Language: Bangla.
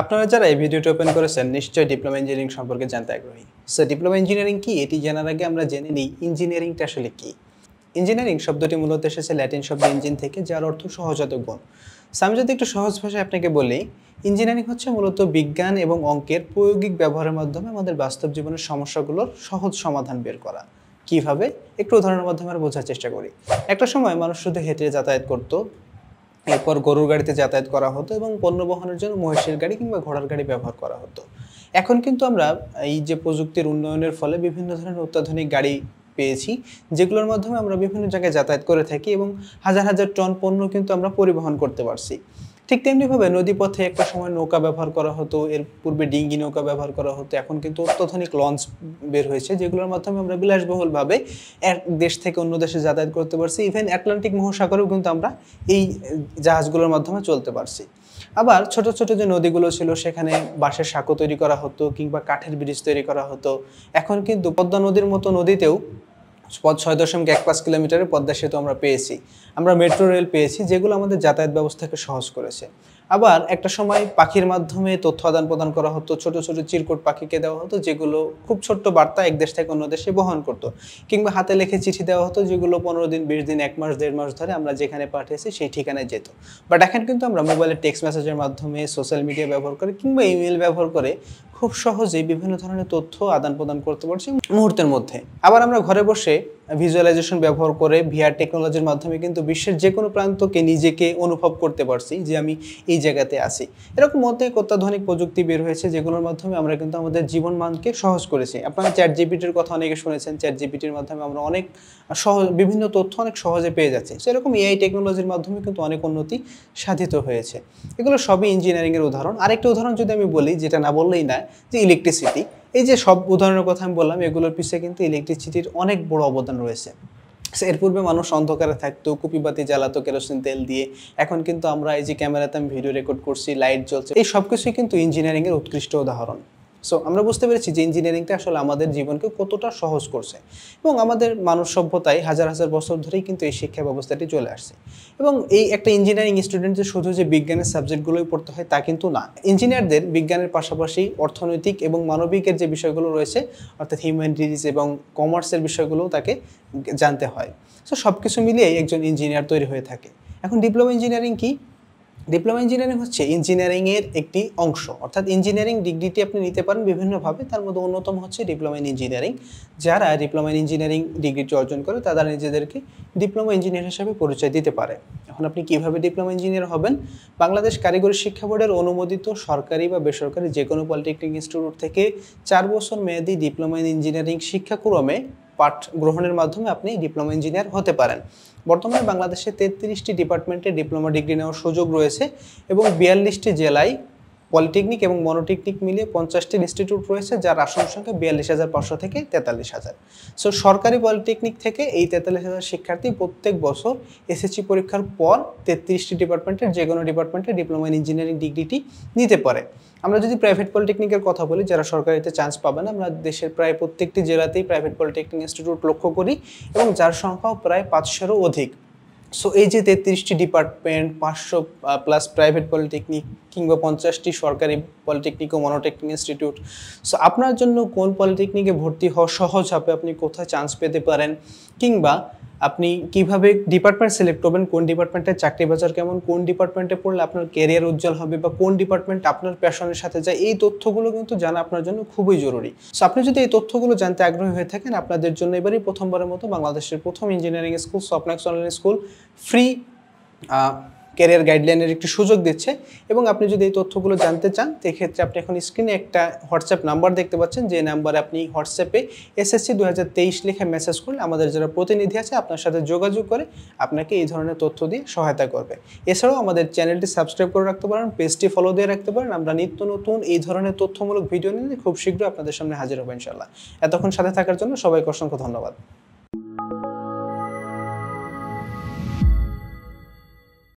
আপনারা যারা এই ভিডিওটি ওপেন করেছেন নিশ্চয়ই ডিপ্লোমা ইঞ্জিনিয়ারিং সম্পর্কে জানতে আগ্রহী সে ডিপ্লোমা ইঞ্জিনিয়ারিং কি এটি জানার আগে আমরা জেনে নিই ইঞ্জিনিয়ারিংটা আসলে কি ইঞ্জিনিয়ারিং শব্দটি মূলত এসেছে ল্যাটিন শব্দ ইঞ্জিন থেকে যার অর্থ সহজাত গুণ আমি যদি একটু সহজ ভাষায় আপনাকে বলি ইঞ্জিনিয়ারিং হচ্ছে মূলত বিজ্ঞান এবং অঙ্কের প্রয়োগিক ব্যবহারের মাধ্যমে আমাদের বাস্তব জীবনের সমস্যাগুলোর সহজ সমাধান বের করা কিভাবে একটু উদাহরণের মাধ্যমে বোঝার চেষ্টা করি একটা সময় মানুষ শুধু হেঁটে যাতায়াত করতো এরপর গরুর গাড়িতে যাতায়াত করা হতো এবং পণ্য বহনের জন্য মহিষের গাড়ি কিংবা ঘোড়ার গাড়ি ব্যবহার করা হতো এখন কিন্তু আমরা এই যে প্রযুক্তির উন্নয়নের ফলে বিভিন্ন ধরনের অত্যাধুনিক গাড়ি পেয়েছি যেগুলোর মাধ্যমে আমরা বিভিন্ন জায়গায় যাতায়াত করে থাকি এবং হাজার হাজার টন পণ্য কিন্তু আমরা পরিবহন করতে পারছি ঠিক তেমনিভাবে নদীপথে একটা সময় নৌকা ব্যবহার করা হতো এর পূর্বে ডিঙ্গি নৌকা ব্যবহার করা হতো এখন কিন্তু অত্যাধুনিক লঞ্চ বের হয়েছে যেগুলোর মাধ্যমে আমরা বিলাসবহুলভাবে এক দেশ থেকে অন্য দেশে যাতায়াত করতে পারছি ইভেন অ্যাটলান্টিক মহাসাগরেও কিন্তু আমরা এই জাহাজগুলোর মাধ্যমে চলতে পারছি আবার ছোট ছোট যে নদীগুলো ছিল সেখানে বাঁশের সাঁকো তৈরি করা হতো কিংবা কাঠের ব্রিজ তৈরি করা হতো এখন কিন্তু পদ্মা নদীর মতো নদীতেও ছয় দশমিক এক পাঁচ কিলোমিটারের পদ্মা সেতু আমরা পেয়েছি আমরা মেট্রো রেল পেয়েছি যেগুলো আমাদের যাতায়াত ব্যবস্থাকে সহজ করেছে আবার একটা সময় পাখির মাধ্যমে তথ্য আদান প্রদান করা হতো ছোট ছোট চিরকুট পাখিকে দেওয়া হতো যেগুলো খুব ছোট্ট বার্তা এক দেশ থেকে অন্য দেশে বহন করতো কিংবা হাতে লেখে চিঠি দেওয়া হতো যেগুলো পনেরো দিন বিশ দিন এক মাস দেড় মাস ধরে আমরা যেখানে পাঠিয়েছি সেই ঠিকানায় যেত বাট এখন কিন্তু আমরা মোবাইলে টেক্সট মেসেজের মাধ্যমে সোশ্যাল মিডিয়া ব্যবহার করে কিংবা ইমেল ব্যবহার করে খুব সহজেই বিভিন্ন ধরনের তথ্য আদান প্রদান করতে পারছি মুহূর্তের মধ্যে আবার আমরা ঘরে বসে ভিজুয়ালাইজেশন ব্যবহার করে ভিআর টেকনোলজির মাধ্যমে কিন্তু বিশ্বের যে কোনো প্রান্তকে নিজেকে অনুভব করতে পারছি যে আমি এই জায়গাতে আছি এরকম অনেক অত্যাধুনিক প্রযুক্তি বের হয়েছে যেগুলোর মাধ্যমে আমরা কিন্তু আমাদের জীবন মানকে সহজ করেছি আপনারা চ্যাট জিপিটির কথা অনেকে শুনেছেন চ্যাট জিপিটির মাধ্যমে আমরা অনেক সহজ বিভিন্ন তথ্য অনেক সহজে পেয়ে যাচ্ছি সেরকম এআই টেকনোলজির মাধ্যমে কিন্তু অনেক উন্নতি সাধিত হয়েছে এগুলো সবই ইঞ্জিনিয়ারিংয়ের উদাহরণ আরেকটি উদাহরণ যদি আমি বলি যেটা না বললেই না যে ইলেকট্রিসিটি এই যে সব উদাহরণের কথা আমি বললাম এগুলোর পিছিয়ে কিন্তু ইলেকট্রিসিটির অনেক বড় অবদান রয়েছে এর পূর্বে মানুষ অন্ধকারে থাকতো কুপিবাতি জ্বালাতো কেরোসিন তেল দিয়ে এখন কিন্তু আমরা এই যে ক্যামেরাতে আমি ভিডিও রেকর্ড করছি লাইট জ্বলছে এই সব কিছুই কিন্তু ইঞ্জিনিয়ারিংয়ের উৎকৃষ্ট উদাহরণ সো আমরা বুঝতে পেরেছি যে ইঞ্জিনিয়ারিংটা আসলে আমাদের জীবনকে কতটা সহজ করছে এবং আমাদের মানব সভ্যতায় হাজার হাজার বছর ধরেই কিন্তু এই শিক্ষা ব্যবস্থাটি চলে আসছে এবং এই একটা ইঞ্জিনিয়ারিং স্টুডেন্ট যে শুধু যে বিজ্ঞানের সাবজেক্টগুলোই পড়তে হয় তা কিন্তু না ইঞ্জিনিয়ারদের বিজ্ঞানের পাশাপাশি অর্থনৈতিক এবং মানবিকের যে বিষয়গুলো রয়েছে অর্থাৎ হিউম্যানিটিজ এবং কমার্সের বিষয়গুলোও তাকে জানতে হয় সো সব কিছু মিলিয়েই একজন ইঞ্জিনিয়ার তৈরি হয়ে থাকে এখন ডিপ্লোমা ইঞ্জিনিয়ারিং কি ডিপ্লোমা ইঞ্জিনিয়ারিং হচ্ছে ইঞ্জিনিয়ারিংয়ের একটি অংশ অর্থাৎ ইঞ্জিনিয়ারিং ডিগ্রিটি আপনি নিতে পারেন বিভিন্নভাবে তার মধ্যে অন্যতম হচ্ছে ডিপ্লোমা ইন ইঞ্জিনিয়ারিং যারা ডিপ্লোমা ইন ইঞ্জিনিয়ারিং ডিগ্রিটি অর্জন করে তারা নিজেদেরকে ডিপ্লোমা ইঞ্জিনিয়ার হিসেবে পরিচয় দিতে পারে এখন আপনি কীভাবে ডিপ্লোমা ইঞ্জিনিয়ার হবেন বাংলাদেশ কারিগরি শিক্ষা বোর্ডের অনুমোদিত সরকারি বা বেসরকারি যে কোনো পলিটেকনিক ইনস্টিটিউট থেকে চার বছর মেয়াদী ডিপ্লোমা ইন ইঞ্জিনিয়ারিং শিক্ষাক্রমে পাঠ গ্রহণের মাধ্যমে আপনি ডিপ্লোমা ইঞ্জিনিয়ার হতে পারেন বর্তমানে বাংলাদেশে তেত্রিশটি ডিপার্টমেন্টে ডিপ্লোমা ডিগ্রি নেওয়ার সুযোগ রয়েছে এবং বিয়াল্লিশটি জেলায় পলিটেকনিক এবং মনোটেকনিক মিলিয়ে পঞ্চাশটি ইনস্টিটিউট রয়েছে যার আসন সংখ্যা বিয়াল্লিশ হাজার পাঁচশো থেকে তেতাল্লিশ হাজার সো সরকারি পলিটেকনিক থেকে এই তেতাল্লিশ হাজার শিক্ষার্থী প্রত্যেক বছর এসএসসি পরীক্ষার পর তেত্রিশটি ডিপার্টমেন্টের যে কোনো ডিপার্টমেন্টে ডিপ্লোমা ইন ইঞ্জিনিয়ারিং ডিগ্রিটি নিতে পারে আমরা যদি প্রাইভেট পলিটেকনিকের কথা বলি যারা সরকারিতে চান্স পাবেন আমরা দেশের প্রায় প্রত্যেকটি জেলাতেই প্রাইভেট পলিটেকনিক ইনস্টিটিউট লক্ষ্য করি এবং যার সংখ্যাও প্রায় পাঁচশোরও অধিক সো এই যে তেত্রিশটি ডিপার্টমেন্ট পাঁচশো প্লাস প্রাইভেট পলিটেকনিক কিংবা পঞ্চাশটি সরকারি পলিটেকনিক ও মনোটেকনিক ইনস্টিটিউট সো আপনার জন্য কোন পলিটেকনিকে ভর্তি হওয়া সহজ হবে আপনি কোথায় চান্স পেতে পারেন কিংবা আপনি কিভাবে ডিপার্টমেন্ট সিলেক্ট করবেন কোন ডিপার্টমেন্টের চাকরি বাজার কেমন কোন ডিপার্টমেন্টে পড়লে আপনার ক্যারিয়ার উজ্জ্বল হবে বা কোন ডিপার্টমেন্ট আপনার প্যাশনের সাথে যায় এই তথ্যগুলো কিন্তু জানা আপনার জন্য খুবই জরুরি সো আপনি যদি এই তথ্যগুলো জানতে আগ্রহী হয়ে থাকেন আপনাদের জন্য এবারই প্রথমবারের মতো বাংলাদেশের প্রথম ইঞ্জিনিয়ারিং স্কুল স্বপ্নাক্স অনলাইন স্কুল ফ্রি ক্যারিয়ার গাইডলাইনের একটি সুযোগ দিচ্ছে এবং আপনি যদি এই তথ্যগুলো জানতে চান সেক্ষেত্রে আপনি এখন স্ক্রিনে একটা হোয়াটসঅ্যাপ নাম্বার দেখতে পাচ্ছেন যে নাম্বারে আপনি হোয়াটসঅ্যাপে এসএসসি দু লিখে মেসেজ করলে আমাদের যারা প্রতিনিধি আছে আপনার সাথে যোগাযোগ করে আপনাকে এই ধরনের তথ্য দিয়ে সহায়তা করবে এছাড়াও আমাদের চ্যানেলটি সাবস্ক্রাইব করে রাখতে পারেন পেজটি ফলো দিয়ে রাখতে পারেন আমরা নিত্য নতুন এই ধরনের তথ্যমূলক ভিডিও নিয়ে খুব শীঘ্রই আপনাদের সামনে হাজির হবো ইনশাল্লাহ এতক্ষণ সাথে থাকার জন্য সবাইকে অসংখ্য ধন্যবাদ